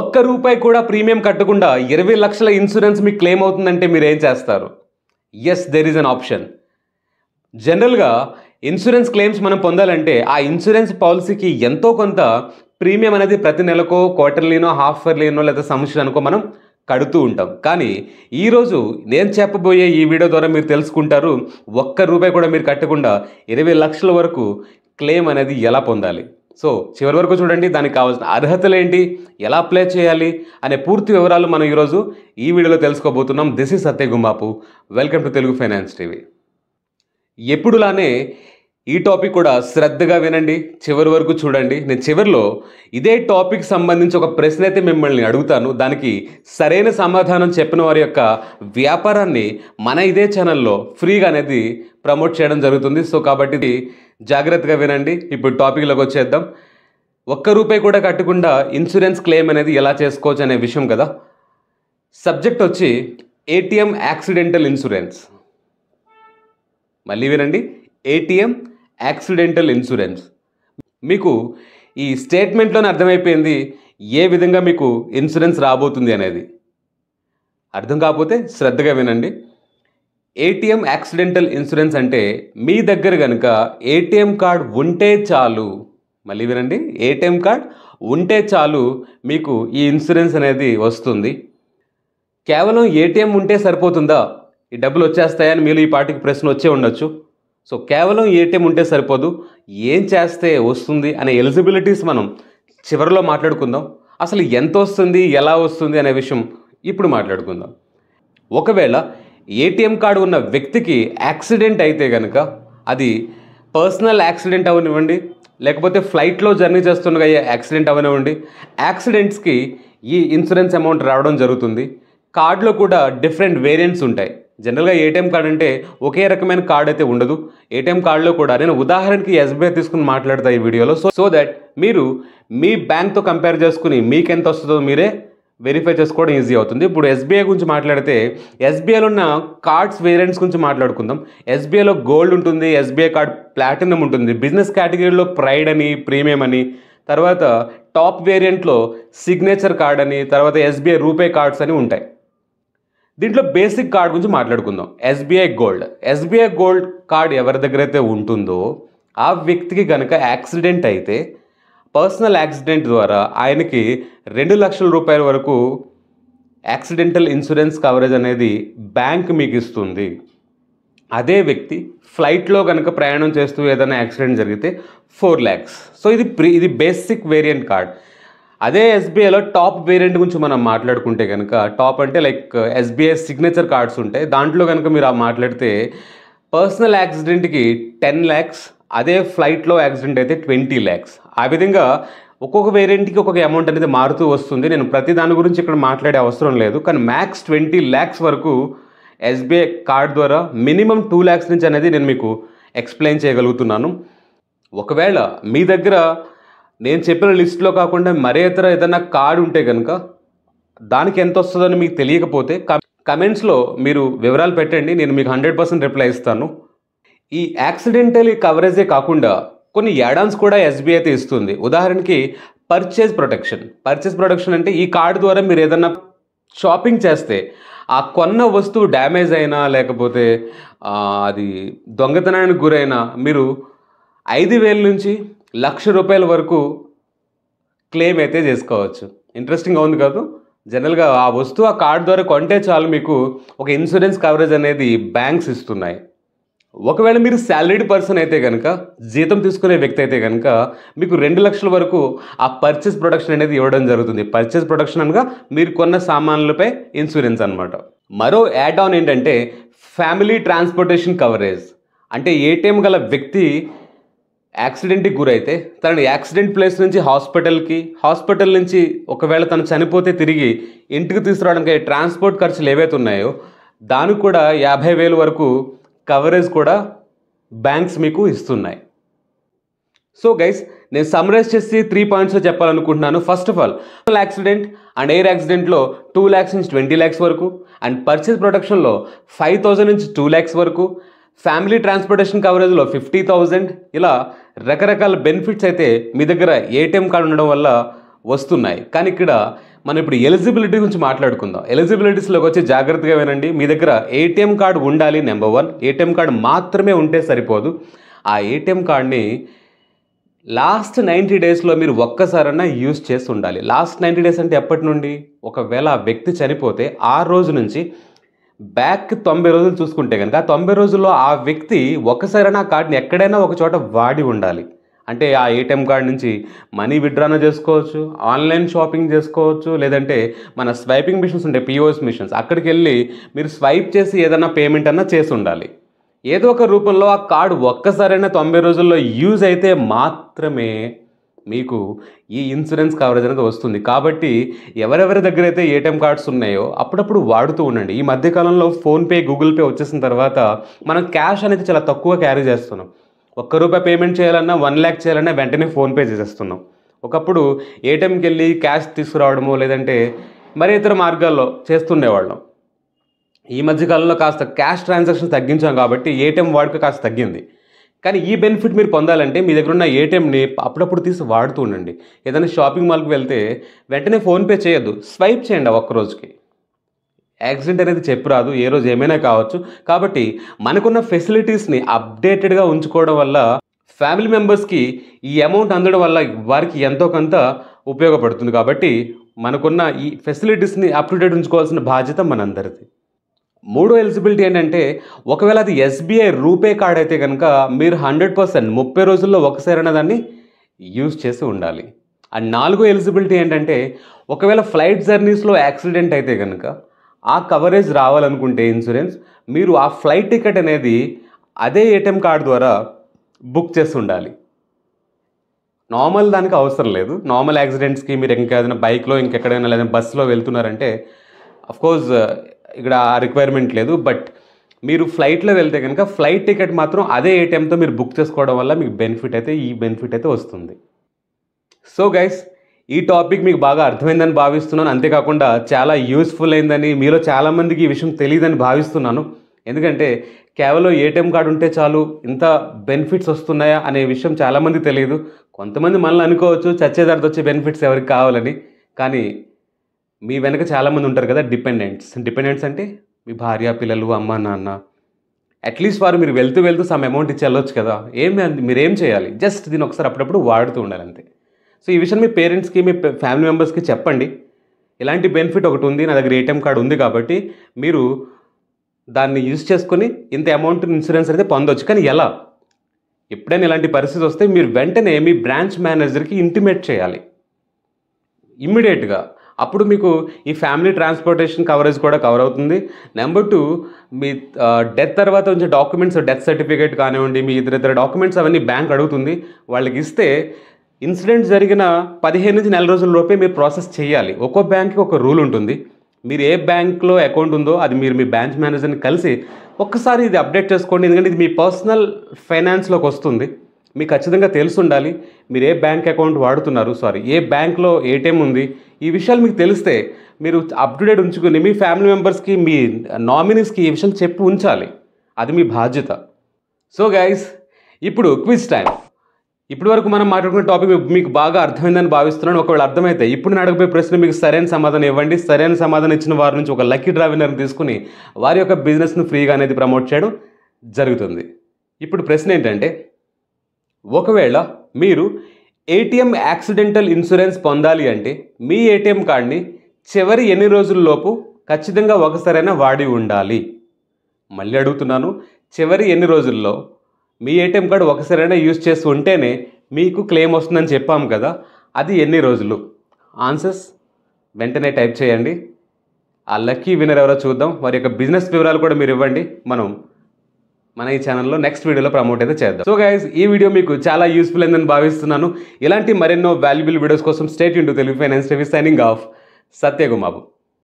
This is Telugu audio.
ఒక్క రూపాయి కూడా ప్రీమియం కట్టకుండా ఇరవై లక్షల ఇన్సూరెన్స్ మీకు క్లెయిమ్ అవుతుందంటే మీరు ఏం చేస్తారు yes there is an option జనరల్గా ఇన్సూరెన్స్ క్లెయిమ్స్ మనం పొందాలంటే ఆ ఇన్సూరెన్స్ పాలసీకి ఎంతో కొంత ప్రీమియం అనేది ప్రతి నెలకో క్వార్టర్లీనో హాఫ్ ఇయర్లీనో లేదా సంవత్సరానికో మనం కడుతూ ఉంటాం కానీ ఈరోజు నేను చెప్పబోయే ఈ వీడియో ద్వారా మీరు తెలుసుకుంటారు ఒక్క రూపాయి కూడా మీరు కట్టకుండా ఇరవై లక్షల వరకు క్లెయిమ్ అనేది ఎలా పొందాలి సో చివరి వరకు చూడండి దానికి కావాల్సిన అర్హతలు ఏంటి ఎలా అప్లై చేయాలి అనే పూర్తి వివరాలు మనం ఈరోజు ఈ వీడియోలో తెలుసుకోబోతున్నాం this is Satya Gumapu welcome to Telugu finance TV ఎప్పుడులానే ఈ టాపిక్ కూడా శ్రద్ధగా వినండి చివరి వరకు చూడండి నేను చివరిలో ఇదే టాపిక్ సంబంధించి ఒక ప్రశ్న అయితే మిమ్మల్ని అడుగుతాను దానికి సరైన సమాధానం చెప్పిన వారి యొక్క వ్యాపారాన్ని మన ఇదే ఛానల్లో ఫ్రీగా అనేది ప్రమోట్ చేయడం జరుగుతుంది సో కాబట్టి జాగ్రత్తగా వినండి ఇప్పుడు టాపిక్లోకి వచ్చేద్దాం ఒక్క రూపాయి కూడా కట్టకుండా ఇన్సూరెన్స్ క్లెయిమ్ అనేది ఎలా చేసుకోవచ్చు అనే విషయం కదా సబ్జెక్ట్ వచ్చి ఏటీఎం యాక్సిడెంటల్ ఇన్సూరెన్స్ మళ్ళీ వినండి ఏటీఎం యాక్సిడెంటల్ ఇన్సూరెన్స్ మీకు ఈ స్టేట్మెంట్లోనే అర్థమైపోయింది ఏ విధంగా మీకు ఇన్సూరెన్స్ రాబోతుంది అనేది అర్థం కాకపోతే శ్రద్ధగా వినండి ఏటీఎం యాక్సిడెంటల్ ఇన్సూరెన్స్ అంటే మీ దగ్గర కనుక ఏటీఎం కార్డ్ ఉంటే చాలు మళ్ళీ వినండి ఏటీఎం కార్డ్ ఉంటే చాలు మీకు ఈ ఇన్సూరెన్స్ అనేది వస్తుంది కేవలం ఏటీఎం ఉంటే సరిపోతుందా ఈ డబ్బులు వచ్చేస్తాయని మీరు ఈ పార్టీకి ప్రశ్న వచ్చే ఉండొచ్చు సో కేవలం ఏటీఎం ఉంటే సరిపోదు ఏం చేస్తే వస్తుంది అనే ఎలిజిబిలిటీస్ మనం చివరిలో మాట్లాడుకుందాం అసలు ఎంత వస్తుంది ఎలా వస్తుంది అనే విషయం ఇప్పుడు మాట్లాడుకుందాం ఒకవేళ ఏటీఎం కార్డు ఉన్న వ్యక్తికి యాక్సిడెంట్ అయితే కనుక అది పర్సనల్ యాక్సిడెంట్ అవనివ్వండి లేకపోతే ఫ్లైట్లో జర్నీ చేస్తుండగా యాక్సిడెంట్ అవనివ్వండి యాక్సిడెంట్స్కి ఈ ఇన్సూరెన్స్ అమౌంట్ రావడం జరుగుతుంది కార్డులో కూడా డిఫరెంట్ వేరియంట్స్ ఉంటాయి జనరల్గా ఏటీఎం కార్డు అంటే ఒకే రకమైన కార్డు అయితే ఉండదు ఏటీఎం కార్డులో కూడా నేను ఉదాహరణకి ఎస్బీఐ తీసుకుని మాట్లాడతా ఈ వీడియోలో సో సో దట్ మీరు మీ బ్యాంక్తో కంపేర్ చేసుకుని మీకు ఎంత వస్తుందో మీరే వెరిఫై చేసుకోవడం ఈజీ అవుతుంది ఇప్పుడు ఎస్బీఐ గురించి మాట్లాడితే ఎస్బీఐలో ఉన్న కార్డ్స్ వేరియంట్స్ గురించి మాట్లాడుకుందాం ఎస్బీఐలో గోల్డ్ ఉంటుంది ఎస్బీఐ కార్డ్ ప్లాటినం ఉంటుంది బిజినెస్ కేటగిరీలో ప్రైడ్ అని ప్రీమియం అని తర్వాత టాప్ వేరియంట్లో సిగ్నేచర్ కార్డ్ అని తర్వాత ఎస్బీఐ రూపే కార్డ్స్ అని ఉంటాయి దీంట్లో బేసిక్ కార్డ్ గురించి మాట్లాడుకుందాం SBI gold SBI gold card ఎవరి దగ్గర అయితే ఉంటుందో ఆ వ్యక్తికి కనుక యాక్సిడెంట్ అయితే పర్సనల్ యాక్సిడెంట్ ద్వారా ఆయనకి రెండు లక్షల రూపాయల వరకు యాక్సిడెంటల్ ఇన్సూరెన్స్ కవరేజ్ అనేది బ్యాంక్ మీకు ఇస్తుంది అదే వ్యక్తి ఫ్లైట్లో కనుక ప్రయాణం చేస్తూ ఏదైనా యాక్సిడెంట్ జరిగితే ఫోర్ ల్యాక్స్ సో ఇది ప్రీ ఇది బేసిక్ వేరియంట్ కార్డ్ అదే ఎస్బీఐలో టాప్ వేరియంట్ గురించి మనం మాట్లాడుకుంటే కనుక టాప్ అంటే లైక్ ఎస్బీఐ సిగ్నేచర్ కార్డ్స్ ఉంటాయి దాంట్లో కనుక మీరు ఆ మాట్లాడితే పర్సనల్ యాక్సిడెంట్కి టెన్ ల్యాక్స్ అదే ఫ్లైట్లో యాక్సిడెంట్ అయితే ట్వంటీ ల్యాక్స్ ఆ విధంగా ఒక్కొక్క వేరియంట్కి ఒక్కొక్క అమౌంట్ అనేది మారుతూ వస్తుంది నేను ప్రతి దాని గురించి ఇక్కడ మాట్లాడే అవసరం లేదు కానీ మ్యాక్స్ ట్వంటీ ల్యాక్స్ వరకు ఎస్బీఐ కార్డ్ ద్వారా మినిమం టూ ల్యాక్స్ నుంచి అనేది నేను మీకు ఎక్స్ప్లెయిన్ చేయగలుగుతున్నాను ఒకవేళ మీ దగ్గర నేను చెప్పిన లిస్ట్లో కాకుండా మరే ఇతర ఏదైనా కార్డు ఉంటే కనుక దానికి ఎంత వస్తుందని మీకు తెలియకపోతే కమెంట్స్లో మీరు వివరాలు పెట్టండి నేను మీకు హండ్రెడ్ పర్సెంట్ రిప్లై ఇస్తాను ఈ యాక్సిడెంటల్ కవరేజే కాకుండా కొన్ని యాడాన్స్ కూడా ఎస్బీఐ అయితే ఇస్తుంది ఉదాహరణకి పర్చేజ్ ప్రొటెక్షన్ పర్చేజ్ ప్రొటెక్షన్ అంటే ఈ కార్డు ద్వారా మీరు ఏదన్నా షాపింగ్ చేస్తే ఆ కొన్న వస్తువు డ్యామేజ్ అయినా లేకపోతే అది దొంగతనానికి గురైనా మీరు ఐదు వేల నుంచి లక్ష రూపాయల వరకు క్లెయిమ్ అయితే చేసుకోవచ్చు ఇంట్రెస్టింగ్గా ఉంది కాదు జనరల్గా ఆ వస్తువు ఆ కార్డు ద్వారా కొంటే చాలు మీకు ఒక ఇన్సూరెన్స్ కవరేజ్ అనేది బ్యాంక్స్ ఇస్తున్నాయి ఒకవేళ మీరు శాలరీడ్ పర్సన్ అయితే కనుక జీతం తీసుకునే వ్యక్తి అయితే కనుక మీకు రెండు లక్షల వరకు ఆ పర్చేస్ ప్రొడక్షన్ అనేది ఇవ్వడం జరుగుతుంది పర్చేస్ ప్రొడక్షన్ అనగా మీరు కొన్న సామాన్లపై ఇన్సూరెన్స్ అనమాట మరో యాడ్ ఆన్ ఏంటంటే ఫ్యామిలీ ట్రాన్స్పోర్టేషన్ కవరేజ్ అంటే ఏ గల వ్యక్తి యాక్సిడెంట్కి గురైతే తనని యాక్సిడెంట్ ప్లేస్ నుంచి హాస్పిటల్కి హాస్పిటల్ నుంచి ఒకవేళ తను చనిపోతే తిరిగి ఇంటికి తీసుకురావడానికి ట్రాన్స్పోర్ట్ ఖర్చులు ఏవైతే ఉన్నాయో దానికి కూడా యాభై వేలు వరకు కవరేజ్ కూడా బ్యాంక్స్ మీకు ఇస్తున్నాయి సో గైస్ నేను సమరైజ్ చేసి త్రీ పాయింట్స్లో చెప్పాలనుకుంటున్నాను first of all accident and air యాక్సిడెంట్లో టూ ల్యాక్స్ నుంచి ట్వంటీ ల్యాక్స్ వరకు అండ్ పర్చేస్ ప్రొడక్షన్లో ఫైవ్ థౌజండ్ నుంచి టూ ల్యాక్స్ వరకు ఫ్యామిలీ ట్రాన్స్పోర్టేషన్ కవరేజ్లో ఫిఫ్టీ థౌజండ్ ఇలా రకరకాల బెనిఫిట్స్ అయితే మీ దగ్గర ఏటీఎం కార్డు ఉండడం వల్ల వస్తున్నాయి కానీ ఇక్కడ మనం ఇప్పుడు ఎలిజిబిలిటీ గురించి మాట్లాడుకుందాం ఎలిజిబిలిటీస్లోకి వచ్చి జాగ్రత్తగా వినండి మీ దగ్గర ఏటీఎం కార్డు ఉండాలి నెంబర్ వన్ ఏటీఎం కార్డు మాత్రమే ఉంటే సరిపోదు ఆ ఏటీఎం కార్డ్ని లాస్ట్ నైంటీ డేస్లో మీరు ఒక్కసారన్నా యూజ్ చేసి ఉండాలి లాస్ట్ నైంటీ డేస్ అంటే ఎప్పటి నుండి ఒకవేళ ఆ వ్యక్తి చనిపోతే ఆ రోజు నుంచి బ్యాక్ తొంభై రోజులు చూసుకుంటే కనుక తొంభై రోజుల్లో ఆ వ్యక్తి ఒకసారైనా కార్డుని ఎక్కడైనా ఒక చోట వాడి ఉండాలి అంటే ఆ ఏటీఎం కార్డు నుంచి మనీ విత్డ్రానో చేసుకోవచ్చు ఆన్లైన్ షాపింగ్ చేసుకోవచ్చు లేదంటే మన స్వైపింగ్ మిషన్స్ ఉంటాయి పిఓఎస్ మిషన్స్ అక్కడికి వెళ్ళి మీరు స్వైప్ చేసి ఏదైనా పేమెంట్ అన్నా చేసి ఉండాలి ఏదో ఒక రూపంలో ఆ కార్డు ఒక్కసారైనా తొంభై రోజుల్లో యూజ్ అయితే మాత్రమే మీకు ఈ ఇన్సూరెన్స్ కవరేజ్ అనేది వస్తుంది కాబట్టి ఎవరెవరి దగ్గర అయితే ఏటీఎం కార్డ్స్ ఉన్నాయో అప్పుడప్పుడు వాడుతూ ఉండండి ఈ మధ్యకాలంలో ఫోన్పే గూగుల్ పే వచ్చేసిన తర్వాత మనం క్యాష్ అనేది చాలా తక్కువ క్యారీ చేస్తున్నాం ఒక్క రూపాయి పేమెంట్ చేయాలన్నా వన్ ల్యాక్ చేయాలన్నా వెంటనే ఫోన్పే చేసేస్తున్నాం ఒకప్పుడు ఏటీఎంకి వెళ్ళి క్యాష్ తీసుకురావడము లేదంటే మరి ఇతర మార్గాల్లో చేస్తుండేవాళ్ళం ఈ మధ్యకాలంలో కాస్త క్యాష్ ట్రాన్సాక్షన్ తగ్గించాం కాబట్టి ఏటీఎం వాడుక కాస్త తగ్గింది కానీ ఈ బెనిఫిట్ మీరు పొందాలంటే మీ దగ్గర ఉన్న ఏటీఎంని అప్పుడప్పుడు తీసి వాడుతూ ఉండండి ఏదైనా షాపింగ్ మాల్కి వెళ్తే వెంటనే ఫోన్పే చేయొద్దు స్వైప్ చేయండి ఒక్క రోజుకి యాక్సిడెంట్ అనేది చెప్పురాదు ఏ రోజు ఏమైనా కావచ్చు కాబట్టి మనకున్న ఫెసిలిటీస్ని అప్డేటెడ్గా ఉంచుకోవడం వల్ల ఫ్యామిలీ మెంబర్స్కి ఈ అమౌంట్ అందడం వల్ల వారికి ఎంతో కొంత ఉపయోగపడుతుంది కాబట్టి మనకున్న ఈ ఫెసిలిటీస్ని అప్ ఉంచుకోవాల్సిన బాధ్యత మనందరిది మూడో ఎలిజిబిలిటీ ఏంటంటే ఒకవేళ అది ఎస్బీఐ రూపే కార్డ్ అయితే కనుక మీరు హండ్రెడ్ పర్సెంట్ ముప్పై రోజుల్లో ఒకసారైనా దాన్ని యూజ్ చేసి ఉండాలి అండ్ నాలుగో ఎలిజిబిలిటీ ఏంటంటే ఒకవేళ ఫ్లైట్ జర్నీస్లో యాక్సిడెంట్ అయితే కనుక ఆ కవరేజ్ రావాలనుకుంటే ఇన్సూరెన్స్ మీరు ఆ ఫ్లైట్ టికెట్ అనేది అదే ఏటీఎం కార్డు ద్వారా బుక్ చేసి ఉండాలి నార్మల్ దానికి అవసరం లేదు నార్మల్ యాక్సిడెంట్స్కి మీరు ఇంకా ఏదైనా బైక్లో ఇంకెక్కడైనా లేదా బస్సులో వెళ్తున్నారంటే అఫ్కోర్స్ ఇక్కడ రిక్వైర్మెంట్ లేదు బట్ మీరు ఫ్లైట్లో వెళ్తే కనుక ఫ్లైట్ టికెట్ మాత్రం అదే ఏటీఎంతో మీరు బుక్ చేసుకోవడం వల్ల మీకు బెనిఫిట్ అయితే ఈ బెనిఫిట్ అయితే వస్తుంది సో గైస్ ఈ టాపిక్ మీకు బాగా అర్థమైందని భావిస్తున్నాను అంతేకాకుండా చాలా యూస్ఫుల్ అయిందని మీలో చాలామందికి ఈ విషయం తెలియదని భావిస్తున్నాను ఎందుకంటే కేవలం ఏటీఎం కార్డు ఉంటే చాలు ఇంత బెనిఫిట్స్ వస్తున్నాయా అనే విషయం చాలామంది తెలియదు కొంతమంది మనల్ని అనుకోవచ్చు చచ్చేదారితో వచ్చే బెనిఫిట్స్ ఎవరికి కావాలని కానీ మీ వెనక చాలామంది ఉంటారు కదా డిపెండెంట్స్ డిపెండెంట్స్ అంటే మీ భార్య పిల్లలు అమ్మ నాన్న అట్లీస్ట్ వారు మీరు వెళ్తూ వెళ్తూ సమ్ అమౌంట్ ఇచ్చి వెళ్ళొచ్చు కదా ఏం మీరేం చేయాలి జస్ట్ దీని ఒకసారి అప్పుడప్పుడు వాడుతూ ఉండాలి అంతే సో ఈ విషయం మీ పేరెంట్స్కి మీ ఫ్యామిలీ మెంబర్స్కి చెప్పండి ఇలాంటి బెనిఫిట్ ఒకటి ఉంది నా దగ్గర ఏటీఎం కార్డు ఉంది కాబట్టి మీరు దాన్ని యూజ్ చేసుకొని ఇంత అమౌంట్ ఇన్సూరెన్స్ అయితే పొందొచ్చు కానీ ఎలా ఎప్పుడైనా ఇలాంటి పరిస్థితి వస్తే మీరు వెంటనే మీ బ్రాంచ్ మేనేజర్కి ఇంటిమేట్ చేయాలి ఇమ్మీడియట్గా అప్పుడు మీకు ఈ ఫ్యామిలీ ట్రాన్స్పోర్టేషన్ కవరేజ్ కూడా కవర్ అవుతుంది నెంబర్ టూ మీ డెత్ తర్వాత వచ్చే డాక్యుమెంట్స్ డెత్ సర్టిఫికేట్ కానివ్వండి మీ ఇతర ఇతర డాక్యుమెంట్స్ అవన్నీ బ్యాంక్ అడుగుతుంది వాళ్ళకి ఇస్తే ఇన్సిడెంట్ జరిగిన పదిహేను నుంచి నెల రోజుల లోపే మీరు ప్రాసెస్ చేయాలి ఒక్కో బ్యాంక్కి ఒక రూల్ ఉంటుంది మీరు ఏ బ్యాంక్లో అకౌంట్ ఉందో అది మీరు మీ బ్యాంక్ మేనేజర్ని కలిసి ఒక్కసారి ఇది అప్డేట్ చేసుకోండి ఎందుకంటే ఇది మీ పర్సనల్ ఫైనాన్స్లోకి వస్తుంది మీకు ఖచ్చితంగా ఉండాలి మీరు ఏ బ్యాంక్ అకౌంట్ వాడుతున్నారు సారీ ఏ బ్యాంక్లో ఏటీఎం ఉంది ఈ విషయాలు మీకు తెలిస్తే మీరు అప్ టు డేట్ ఉంచుకుని మీ ఫ్యామిలీ మెంబర్స్కి మీ నామినీస్కి ఈ విషయాలు చెప్పి ఉంచాలి అది మీ బాధ్యత సో గైస్ ఇప్పుడు క్విజ్ టైం ఇప్పటి వరకు మనం మాట్లాడుకున్న టాపిక్ మీకు బాగా అర్థమైందని భావిస్తున్నాను ఒకవేళ అర్థమైతే ఇప్పుడు నేను అడగబోయే ప్రశ్న మీకు సరైన సమాధానం ఇవ్వండి సరైన సమాధానం ఇచ్చిన వారి నుంచి ఒక లక్కీ డ్రా తీసుకుని వారి యొక్క బిజినెస్ను ఫ్రీగా అనేది ప్రమోట్ చేయడం జరుగుతుంది ఇప్పుడు ప్రశ్న ఏంటంటే ఒకవేళ మీరు ఏటీఎం యాక్సిడెంటల్ ఇన్సూరెన్స్ పొందాలి అంటే మీ ఏటీఎం కార్డ్ని చివరి ఎన్ని రోజుల్లోపు ఖచ్చితంగా ఒకసారైనా వాడి ఉండాలి మళ్ళీ అడుగుతున్నాను చివరి ఎన్ని రోజుల్లో మీ ఏటీఎం కార్డు ఒకసారైనా యూజ్ చేసి ఉంటేనే మీకు క్లెయిమ్ వస్తుందని చెప్పాం కదా అది ఎన్ని రోజులు ఆన్సర్స్ వెంటనే టైప్ చేయండి ఆ లక్కీ విన్నర్ ఎవరో చూద్దాం వారి యొక్క బిజినెస్ వివరాలు కూడా మీరు ఇవ్వండి మనం మన ఈ ఛానల్లో నెక్స్ట్ వీడియోలో ప్రమోట్ అయితే చేద్దాం సో గైస్ ఈ వీడియో మీకు చాలా యూస్ఫుల్ అయిందని భావిస్తున్నాను ఇలాంటి మరెన్నో వాల్యుబుల్ వీడియోస్ కోసం stay tuned to Telugu finance TV signing off సత్యగుమాబు